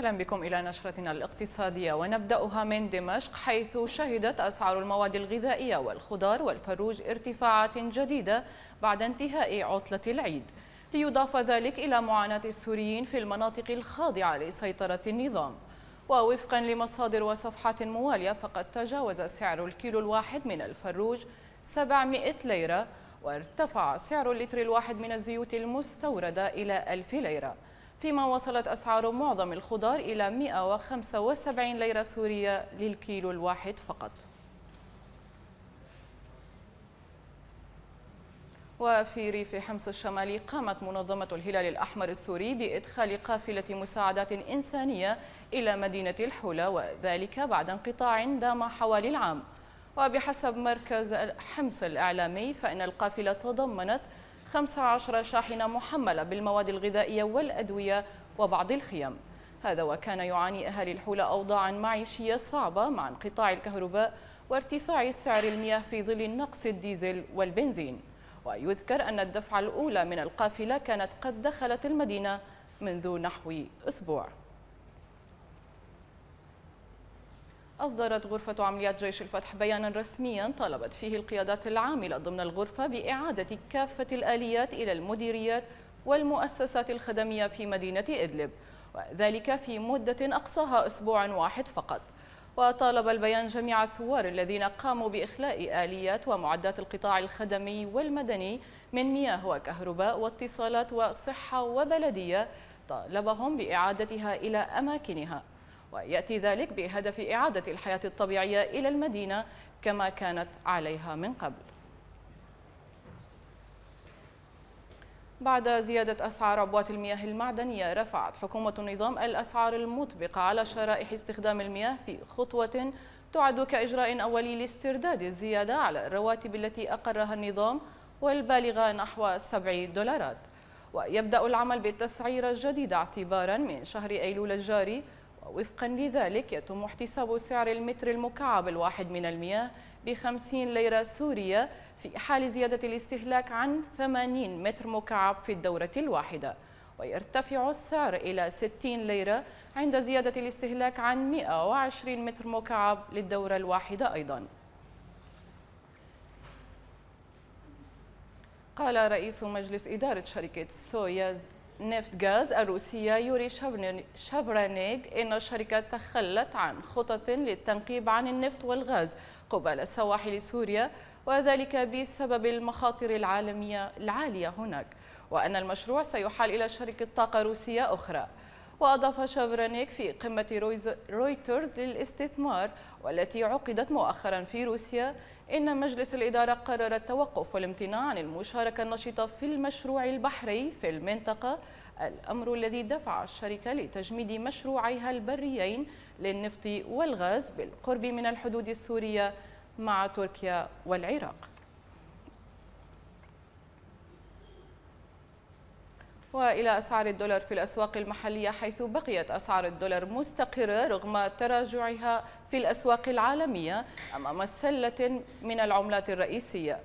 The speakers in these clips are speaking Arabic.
أهلا بكم إلى نشرتنا الاقتصادية ونبدأها من دمشق حيث شهدت أسعار المواد الغذائية والخضار والفروج ارتفاعات جديدة بعد انتهاء عطلة العيد ليضاف ذلك إلى معاناة السوريين في المناطق الخاضعة لسيطرة النظام ووفقا لمصادر وصفحات موالية فقد تجاوز سعر الكيلو الواحد من الفروج 700 ليرة وارتفع سعر اللتر الواحد من الزيوت المستوردة إلى 1000 ليرة فيما وصلت أسعار معظم الخضار إلى 175 ليرة سورية للكيلو الواحد فقط وفي ريف حمص الشمالي قامت منظمة الهلال الأحمر السوري بإدخال قافلة مساعدات إنسانية إلى مدينة الحولة وذلك بعد انقطاع دام حوالي العام وبحسب مركز حمص الإعلامي فإن القافلة تضمنت 15 شاحنة محملة بالمواد الغذائية والأدوية وبعض الخيام هذا وكان يعاني أهالي الحولة أوضاعا معيشية صعبة مع انقطاع الكهرباء وارتفاع سعر المياه في ظل نقص الديزل والبنزين ويذكر أن الدفعة الأولى من القافلة كانت قد دخلت المدينة منذ نحو أسبوع أصدرت غرفة عمليات جيش الفتح بيانا رسميا طالبت فيه القيادات العاملة ضمن الغرفة بإعادة كافة الآليات إلى المديريات والمؤسسات الخدمية في مدينة إدلب وذلك في مدة أقصاها أسبوع واحد فقط وطالب البيان جميع الثوار الذين قاموا بإخلاء آليات ومعدات القطاع الخدمي والمدني من مياه وكهرباء واتصالات وصحة وبلدية طالبهم بإعادتها إلى أماكنها ويأتي ذلك بهدف إعادة الحياة الطبيعية إلى المدينة كما كانت عليها من قبل بعد زيادة أسعار عبوات المياه المعدنية رفعت حكومة النظام الأسعار المطبقة على شرائح استخدام المياه في خطوة تعد كإجراء أولي لاسترداد الزيادة على الرواتب التي أقرها النظام والبالغة نحو 7 دولارات ويبدأ العمل بالتسعيرة الجديدة اعتبارا من شهر أيلول الجاري ووفقا لذلك يتم احتساب سعر المتر المكعب الواحد من المياه ب 50 ليرة سورية في حال زيادة الاستهلاك عن 80 متر مكعب في الدورة الواحدة ويرتفع السعر إلى 60 ليرة عند زيادة الاستهلاك عن 120 متر مكعب للدورة الواحدة أيضاً قال رئيس مجلس إدارة شركة سوياز نفط غاز الروسية يوري شفرانيغ إن الشركة تخلت عن خطط للتنقيب عن النفط والغاز قبال سواحل سوريا وذلك بسبب المخاطر العالمية العالية هناك وأن المشروع سيحال إلى شركة طاقة روسية أخرى وأضاف شافرانيك في قمة رويترز للاستثمار والتي عقدت مؤخرا في روسيا إن مجلس الإدارة قرر التوقف والامتناع عن المشاركة النشطة في المشروع البحري في المنطقة الأمر الذي دفع الشركة لتجميد مشروعيها البريين للنفط والغاز بالقرب من الحدود السورية مع تركيا والعراق وإلى أسعار الدولار في الأسواق المحلية حيث بقيت أسعار الدولار مستقرة رغم تراجعها في الأسواق العالمية أمام سلة من العملات الرئيسية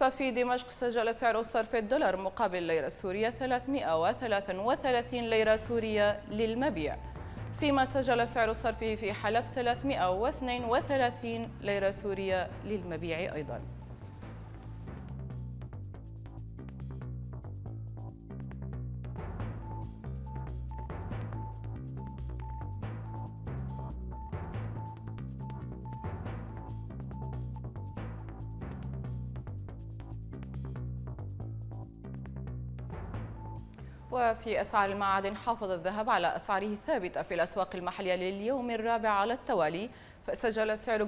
ففي دمشق سجل سعر الصرف الدولار مقابل الليرة السورية 333 ليرة سورية للمبيع فيما سجل سعر صرفه في حلب 332 ليرة سورية للمبيع أيضاً وفي أسعار المعادن حافظ الذهب على أسعاره الثابتة في الأسواق المحلية لليوم الرابع على التوالي فسجل سعر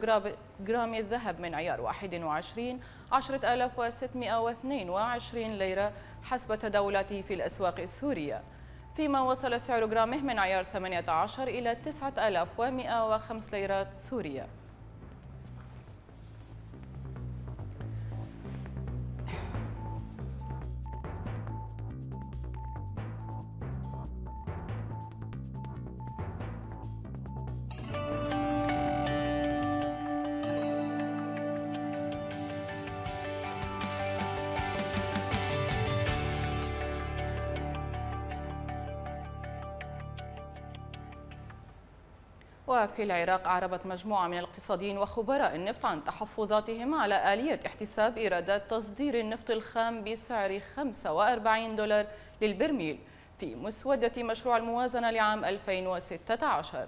جرام الذهب من عيار 21 10622 ليرة حسب تداولاته في الأسواق السورية فيما وصل سعر جرامه من عيار 18 إلى 9105 ليرة سورية وفي العراق أعربت مجموعة من الاقتصاديين وخبراء النفط عن تحفظاتهم على آلية احتساب إيرادات تصدير النفط الخام بسعر 45 دولار للبرميل في مسودة مشروع الموازنة لعام 2016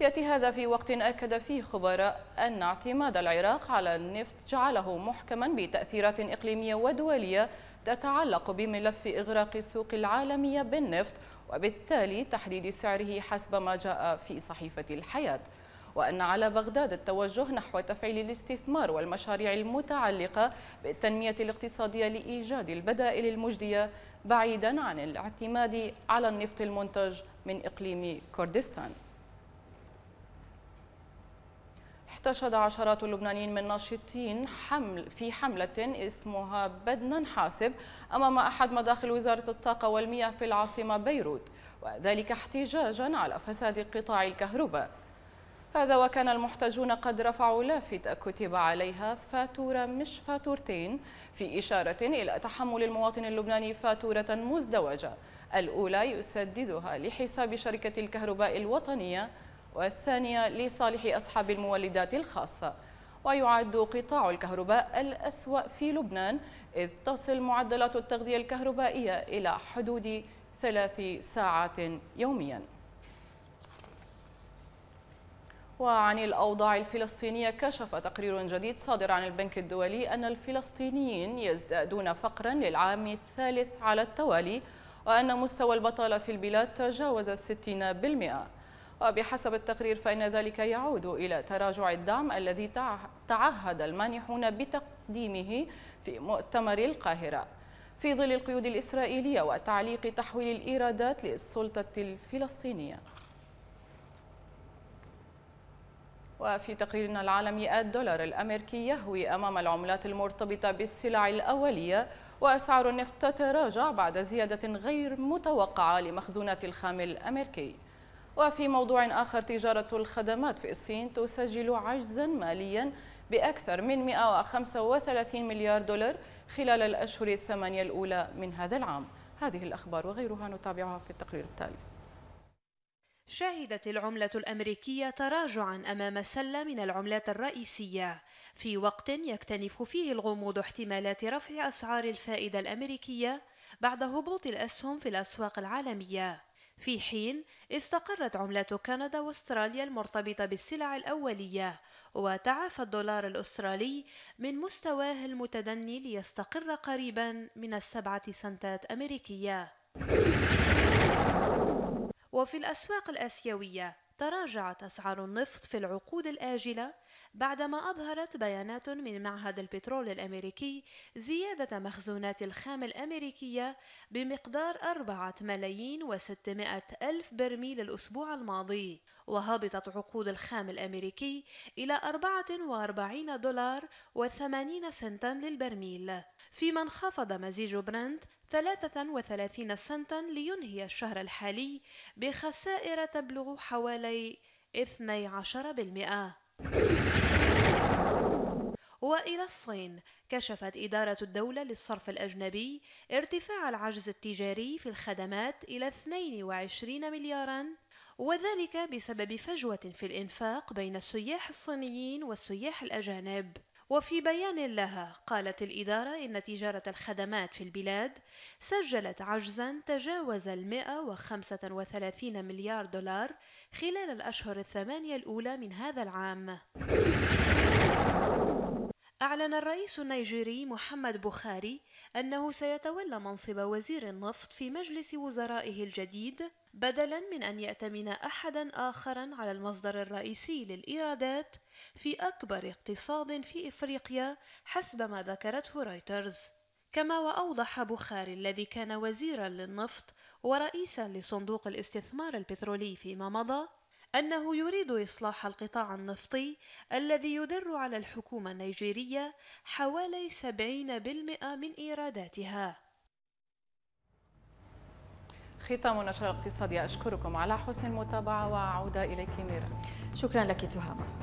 يأتي هذا في وقت أكد فيه خبراء أن اعتماد العراق على النفط جعله محكما بتأثيرات إقليمية ودولية تتعلق بملف إغراق السوق العالمية بالنفط وبالتالي تحديد سعره حسب ما جاء في صحيفة الحياة وأن على بغداد التوجه نحو تفعيل الاستثمار والمشاريع المتعلقة بالتنمية الاقتصادية لإيجاد البدائل المجدية بعيدا عن الاعتماد على النفط المنتج من إقليم كردستان احتشد عشرات اللبنانيين من ناشطين حمل في حملة اسمها بدنا نحاسب أمام أحد مداخل وزارة الطاقة والمياه في العاصمة بيروت وذلك احتجاجا على فساد قطاع الكهرباء هذا وكان المحتجون قد رفعوا لافتة كتب عليها فاتورة مش فاتورتين في إشارة إلى تحمل المواطن اللبناني فاتورة مزدوجة الأولى يسددها لحساب شركة الكهرباء الوطنية والثانية لصالح أصحاب المولدات الخاصة ويعد قطاع الكهرباء الأسوأ في لبنان إذ تصل معدلات التغذية الكهربائية إلى حدود ثلاث ساعات يومياً وعن الأوضاع الفلسطينية كشف تقرير جديد صادر عن البنك الدولي أن الفلسطينيين يزدادون فقرا للعام الثالث على التوالي وأن مستوى البطالة في البلاد تجاوز 60% وبحسب التقرير فإن ذلك يعود إلى تراجع الدعم الذي تعهد المانحون بتقديمه في مؤتمر القاهرة في ظل القيود الإسرائيلية وتعليق تحويل الإيرادات للسلطة الفلسطينية وفي تقريرنا العالمي الدولار الأمريكي يهوي أمام العملات المرتبطة بالسلع الأولية وأسعار النفط تتراجع بعد زيادة غير متوقعة لمخزونات الخام الأمريكي وفي موضوع آخر تجارة الخدمات في الصين تسجل عجزا ماليا بأكثر من 135 مليار دولار خلال الأشهر الثمانية الأولى من هذا العام هذه الأخبار وغيرها نتابعها في التقرير التالي شهدت العملة الأمريكية تراجعا أمام السلة من العملات الرئيسية في وقت يكتنف فيه الغموض احتمالات رفع أسعار الفائدة الأمريكية بعد هبوط الأسهم في الأسواق العالمية في حين استقرت عملات كندا واستراليا المرتبطة بالسلع الأولية وتعافى الدولار الأسترالي من مستواه المتدني ليستقر قريبا من السبعة سنتات أمريكية وفي الأسواق الآسيوية تراجعت أسعار النفط في العقود الآجلة بعدما أظهرت بيانات من معهد البترول الأمريكي زيادة مخزونات الخام الأمريكية بمقدار أربعة ملايين وستمائة ألف برميل الأسبوع الماضي وهبطت عقود الخام الأمريكي إلى 44 دولار و80 سنتا للبرميل فيما انخفض مزيج برنت 33 سنتا لينهي الشهر الحالي بخسائر تبلغ حوالي 12%. وإلى الصين كشفت إدارة الدولة للصرف الأجنبي ارتفاع العجز التجاري في الخدمات إلى 22 مليارا وذلك بسبب فجوة في الإنفاق بين السياح الصينيين والسياح الأجانب وفي بيان لها قالت الإدارة إن تجارة الخدمات في البلاد سجلت عجزا تجاوز المئة وخمسة وثلاثين مليار دولار خلال الأشهر الثمانية الأولى من هذا العام أعلن الرئيس النيجيري محمد بخاري أنه سيتولى منصب وزير النفط في مجلس وزرائه الجديد بدلا من أن يأتمن أحدا آخرا على المصدر الرئيسي للإيرادات في أكبر اقتصاد في إفريقيا حسب ما ذكرته رويترز كما وأوضح بخاري الذي كان وزيرا للنفط ورئيسا لصندوق الاستثمار البترولي فيما مضى أنه يريد إصلاح القطاع النفطي الذي يدر على الحكومة النيجيرية حوالي 70% من إيراداتها ختام نشر الاقتصادي أشكركم على حسن المتابعة وأعود إليك ميرا شكرا لك تهامة